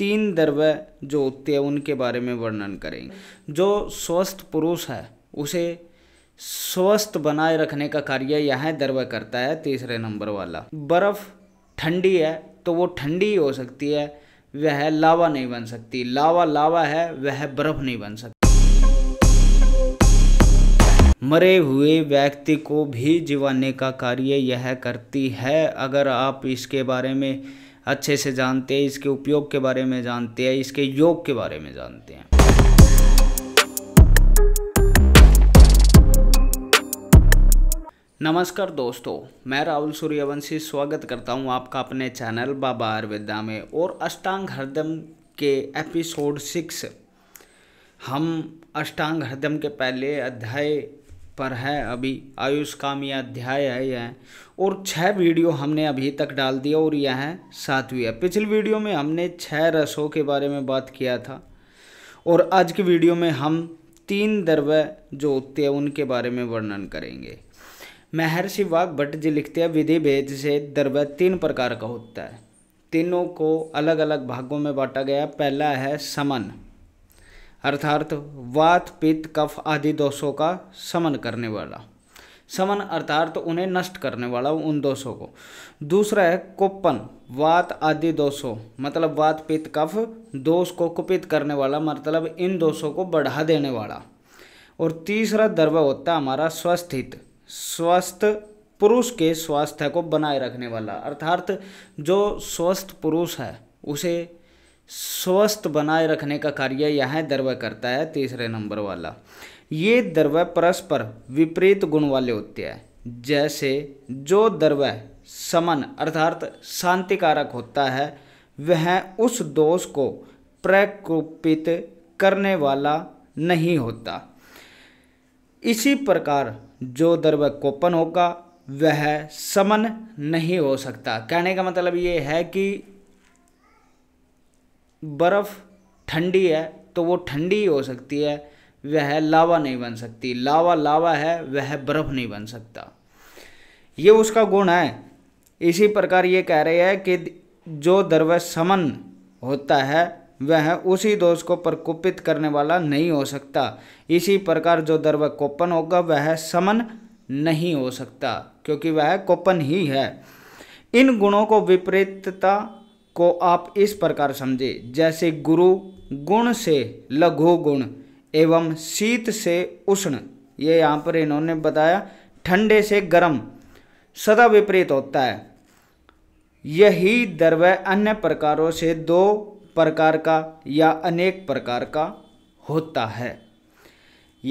तीन द्रव्य जो होते हैं उनके बारे में वर्णन करेंगे जो स्वस्थ पुरुष है उसे स्वस्थ बनाए रखने का कार्य यह द्रव्य करता है तीसरे नंबर वाला बर्फ़ ठंडी है तो वो ठंडी हो सकती है वह लावा नहीं बन सकती लावा लावा है वह बर्फ़ नहीं बन सकती मरे हुए व्यक्ति को भी जीवाने का कार्य यह करती है अगर आप इसके बारे में अच्छे से जानते हैं इसके उपयोग के बारे में जानते हैं इसके योग के बारे में जानते हैं नमस्कार दोस्तों मैं राहुल सूर्यवंशी स्वागत करता हूं आपका अपने चैनल बाबा आयुर्वेदा में और अष्टांग हरदम के एपिसोड सिक्स हम अष्टांग हरदम के पहले अध्याय पर है अभी आयुष कामिया अध्याय है यह और छः वीडियो हमने अभी तक डाल दिया और यह है सातवीं है पिछली वीडियो में हमने छः रसों के बारे में बात किया था और आज की वीडियो में हम तीन द्रव्य जो होते हैं उनके बारे में वर्णन करेंगे महर्षि वाघ भट्ट जी लिखते हैं विधि भेद से द्रव्य तीन प्रकार का होता है तीनों को अलग अलग भागों में बांटा गया पहला है समन अर्थात वात पित्त कफ आदि दोषों का समन करने वाला समन अर्थात उन्हें नष्ट करने वाला उन दोषों को दूसरा है कुपन वात आदि दोषों मतलब वात पित्त कफ दोष को कुपित करने वाला मतलब इन दोषों को बढ़ा देने वाला और तीसरा दर्व होता है हमारा स्वस्थित स्वस्थ पुरुष के स्वास्थ्य को बनाए रखने वाला अर्थात जो स्वस्थ पुरुष है उसे स्वस्थ बनाए रखने का कार्य यह द्रव्य करता है तीसरे नंबर वाला ये द्रव्य परस्पर विपरीत गुण वाले होते हैं जैसे जो द्रव्य समन अर्थात शांतिकारक होता है वह उस दोष को प्रकोपित करने वाला नहीं होता इसी प्रकार जो द्रव्य कोपन होगा वह समन नहीं हो सकता कहने का मतलब ये है कि बर्फ़ ठंडी है तो वो ठंडी हो सकती है वह लावा नहीं बन सकती लावा लावा है वह बर्फ़ नहीं बन सकता ये उसका गुण है इसी प्रकार ये कह रहे हैं कि जो द्रव्य समन होता है वह उसी दोष को प्रकोपित करने वाला नहीं हो सकता इसी प्रकार जो द्रव्य कोपन होगा वह समन नहीं हो सकता क्योंकि वह कोपन ही है इन गुणों को विपरीतता को आप इस प्रकार समझे जैसे गुरु गुण से लघु गुण एवं शीत से उष्ण ये यहाँ पर इन्होंने बताया ठंडे से गर्म सदा विपरीत होता है यही द्रव्य अन्य प्रकारों से दो प्रकार का या अनेक प्रकार का होता है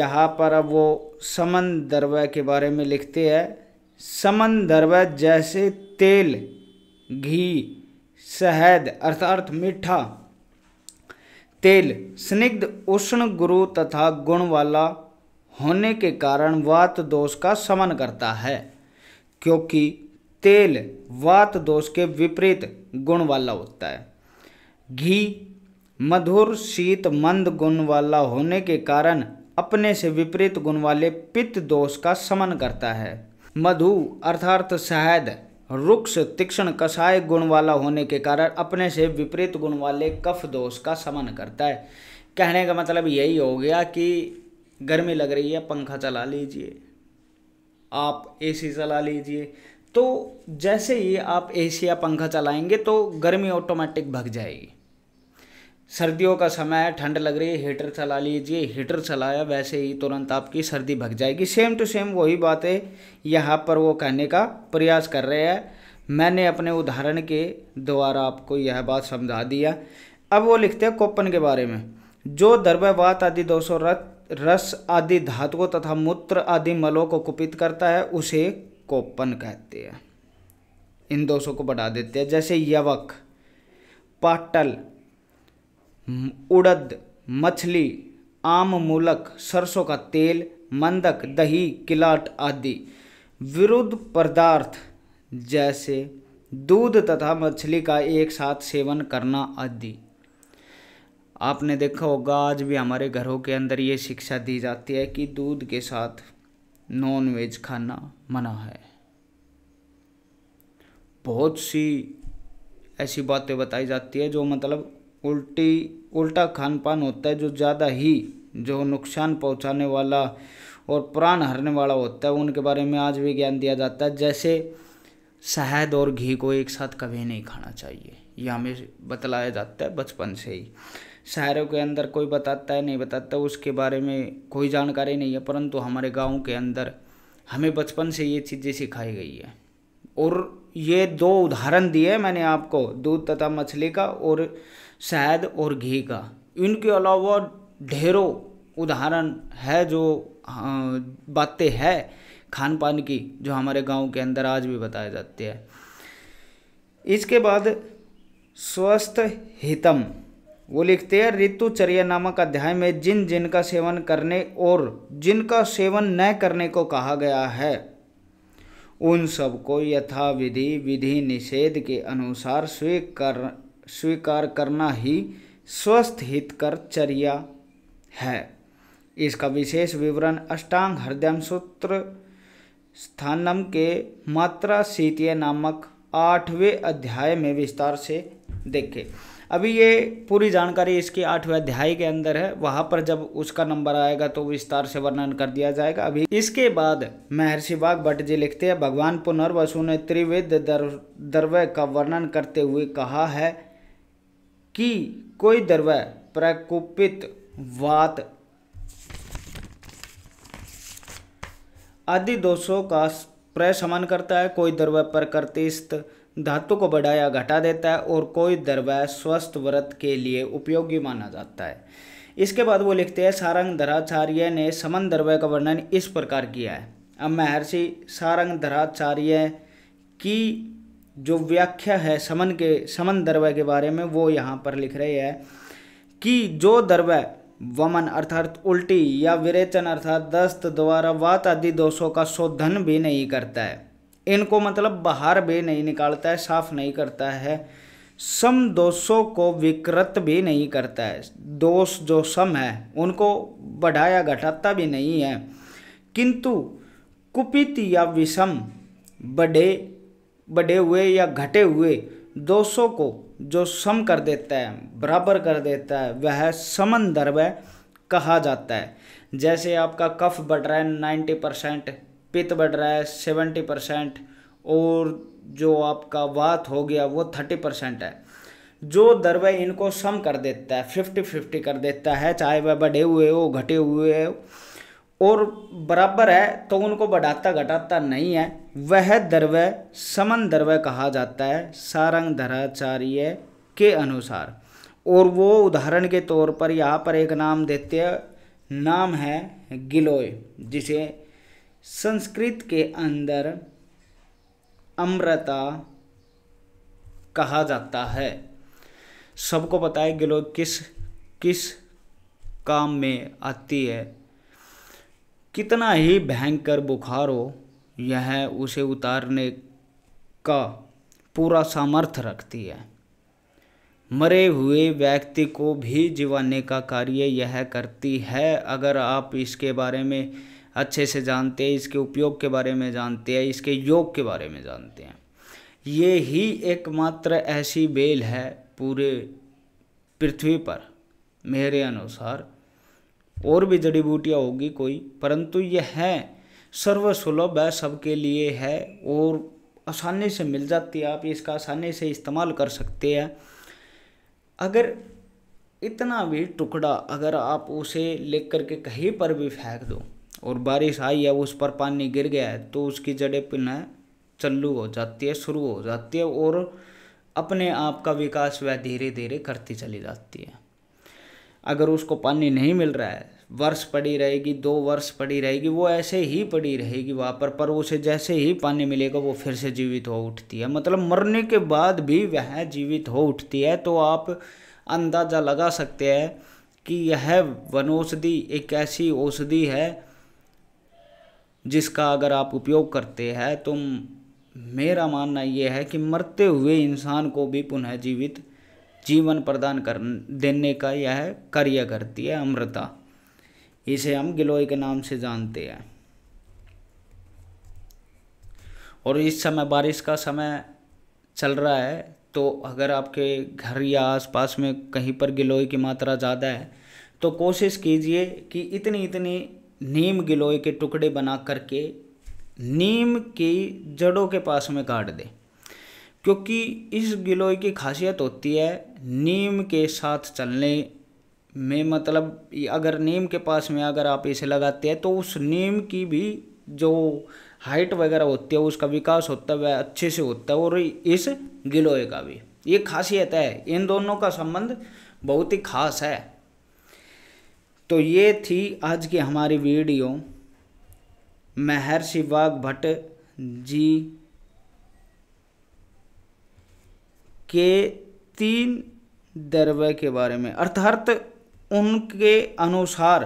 यहाँ पर अब वो समन द्रव्य के बारे में लिखते हैं समन द्रव्य जैसे तेल घी शहद अर्थार्थ मीठा तेल स्निग्ध उष्ण गुरु तथा गुण वाला होने के कारण वात दोष का समन करता है क्योंकि तेल वात दोष के विपरीत गुण वाला होता है घी मधुर शीत मंद गुण वाला होने के कारण अपने से विपरीत गुण वाले पित्त दोष का समन करता है मधु अर्थार्थ शहद रुक्ष तीक्ष्ण कषाय गुण वाला होने के कारण अपने से विपरीत गुण वाले कफ दोष का समन करता है कहने का मतलब यही हो गया कि गर्मी लग रही है पंखा चला लीजिए आप एसी चला लीजिए तो जैसे ही आप एसी या पंखा चलाएंगे तो गर्मी ऑटोमेटिक भग जाएगी सर्दियों का समय है ठंड लग रही है हीटर चला लीजिए हीटर चलाया वैसे ही तुरंत आपकी सर्दी भग जाएगी सेम टू सेम वही बात है यहाँ पर वो कहने का प्रयास कर रहे हैं मैंने अपने उदाहरण के द्वारा आपको यह बात समझा दिया अब वो लिखते हैं कोपन के बारे में जो दर्भवात आदि दोषों रस आदि धातुओं तथा मूत्र आदि मलों को कुपित करता है उसे कोपन कहते हैं इन दोषों को बढ़ा देते हैं जैसे यवक पाटल उड़द मछली आम मूलक सरसों का तेल मंदक दही किलाट आदि विरुद्ध पदार्थ जैसे दूध तथा मछली का एक साथ सेवन करना आदि आपने देखा होगा आज भी हमारे घरों के अंदर ये शिक्षा दी जाती है कि दूध के साथ नॉन वेज खाना मना है बहुत सी ऐसी बातें बताई जाती है जो मतलब उल्टी उल्टा खान पान होता है जो ज़्यादा ही जो नुकसान पहुंचाने वाला और प्राण हरने वाला होता है उनके बारे में आज भी ज्ञान दिया जाता है जैसे शहद और घी को एक साथ कभी नहीं खाना चाहिए यह हमें बतलाया जाता है बचपन से ही शहरों के अंदर कोई बताता है नहीं बताता उसके बारे में कोई जानकारी नहीं है परंतु हमारे गाँव के अंदर हमें बचपन से ये चीज़ें सिखाई गई है और ये दो उदाहरण दिए मैंने आपको दूध तथा मछली का और शहद और घी का इनके अलावा ढेरों उदाहरण है जो हाँ, बातें है खान पान की जो हमारे गांव के अंदर आज भी बताए जाते हैं इसके बाद स्वस्थ हितम वो लिखते हैं ऋतुचर्या नामक अध्याय में जिन जिन का सेवन करने और जिनका सेवन न करने को कहा गया है उन सबको यथाविधि विधि निषेध के अनुसार स्वीकार स्वीकार करना ही स्वस्थ हितकर चर्या है इसका विशेष विवरण अष्टांग हृदय सूत्र स्थानम के मात्रा सीतीय नामक आठवें अध्याय में विस्तार से देखें अभी ये पूरी जानकारी इसके आठवें अध्याय के अंदर है वहाँ पर जब उसका नंबर आएगा तो विस्तार से वर्णन कर दिया जाएगा अभी इसके बाद महर्षि बाग भट्ट जी लिखते हैं भगवान पुनर्वसु ने त्रिवेद दर्व का वर्णन करते हुए कहा है कि कोई द्रव्य प्रकोपित वात आदि दोषों का प्रशमन करता है कोई द्रव्य प्रकृतिस्थ धातु को बढ़ाया घटा देता है और कोई द्रव्य स्वस्थ व्रत के लिए उपयोगी माना जाता है इसके बाद वो लिखते हैं सारंग धराचार्य ने समन द्रव्य का वर्णन इस प्रकार किया है अब महर्षि सारंग धराचार्य की जो व्याख्या है समन के समन दरवे के बारे में वो यहाँ पर लिख रहे हैं कि जो द्रव्य वमन अर्थात उल्टी या विरेचन अर्थात दस्त द्वारा वात आदि दोषों का शोधन भी नहीं करता है इनको मतलब बाहर भी नहीं निकालता है साफ नहीं करता है सम दोषों को विकृत भी नहीं करता है दोष जो सम है उनको बढ़ाया घटाता भी नहीं है किंतु कुपित या विषम बड़े बढ़े हुए या घटे हुए दोषों को जो सम कर देता है बराबर कर देता है वह समंदर्भ कहा जाता है जैसे आपका कफ बढ़ रहा है नाइन्टी परसेंट पित्त बढ़ रहा है सेवेंटी परसेंट और जो आपका वात हो गया वो थर्टी परसेंट है जो दरवे इनको सम कर देता है फिफ्टी फिफ्टी कर देता है चाहे वह बढ़े हुए हो घटे हुए हो और बराबर है तो उनको बढ़ाता घटाता नहीं है वह द्रव्य समन द्रव्य कहा जाता है सारंग धराचार्य के अनुसार और वो उदाहरण के तौर पर यहाँ पर एक नाम देते हैं नाम है गिलोय जिसे संस्कृत के अंदर अमृता कहा जाता है सबको पता है गिलोय किस किस काम में आती है कितना ही भयंकर बुखार हो यह उसे उतारने का पूरा सामर्थ्य रखती है मरे हुए व्यक्ति को भी जीवाने का कार्य यह करती है अगर आप इसके बारे में अच्छे से जानते हैं इसके उपयोग के बारे में जानते हैं इसके योग के बारे में जानते हैं ये ही एकमात्र ऐसी बेल है पूरे पृथ्वी पर मेरे अनुसार और भी जड़ी बूटियाँ होगी कोई परंतु ये हैं सर्वसुलभ है सबके लिए है और आसानी से मिल जाती है आप इसका आसानी से इस्तेमाल कर सकते हैं अगर इतना भी टुकड़ा अगर आप उसे ले कर के कहीं पर भी फेंक दो और बारिश आई है उस पर पानी गिर गया है तो उसकी जड़ें पुनः चल्लू हो जाती है शुरू हो जाती है और अपने आप का विकास वह धीरे धीरे करती चली जाती है अगर उसको पानी नहीं मिल रहा है वर्ष पड़ी रहेगी दो वर्ष पड़ी रहेगी वो ऐसे ही पड़ी रहेगी वहाँ पर पर उसे जैसे ही पानी मिलेगा वो फिर से जीवित हो उठती है मतलब मरने के बाद भी वह जीवित हो उठती है तो आप अंदाज़ा लगा सकते हैं कि यह वनौषधि एक ऐसी औषधि है जिसका अगर आप उपयोग करते हैं तो मेरा मानना यह है कि मरते हुए इंसान को भी पुनः जीवित जीवन प्रदान कर देने का यह कार्य करती है अमृता इसे हम गिलोय के नाम से जानते हैं और इस समय बारिश का समय चल रहा है तो अगर आपके घर या आसपास में कहीं पर गिलोय की मात्रा ज़्यादा है तो कोशिश कीजिए कि इतनी इतनी नीम गिलोय के टुकड़े बना करके नीम की जड़ों के पास में काट दें क्योंकि इस गिलोय की खासियत होती है नीम के साथ चलने में मतलब अगर नीम के पास में अगर आप इसे लगाते हैं तो उस नीम की भी जो हाइट वगैरह होती है उसका विकास होता है वह अच्छे से होता है और इस गिलोय का भी ये खासियत है इन दोनों का संबंध बहुत ही खास है तो ये थी आज की हमारी वीडियो महर्षि वाग भट्ट जी के तीन दरवे के बारे में अर्थात उनके अनुसार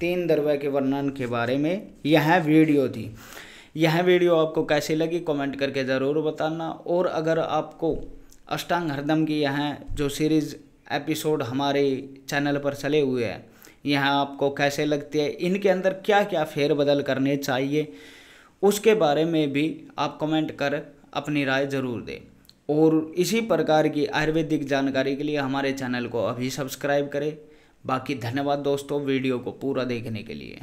तीन दरवे के वर्णन के बारे में यह वीडियो थी यह वीडियो आपको कैसी लगी कमेंट करके ज़रूर बताना और अगर आपको अष्टांग हरदम की यह जो सीरीज़ एपिसोड हमारे चैनल पर चले हुए हैं यह आपको कैसे लगती है इनके अंदर क्या क्या फेरबदल करने चाहिए उसके बारे में भी आप कमेंट कर अपनी राय ज़रूर दें और इसी प्रकार की आयुर्वेदिक जानकारी के लिए हमारे चैनल को अभी सब्सक्राइब करें बाकी धन्यवाद दोस्तों वीडियो को पूरा देखने के लिए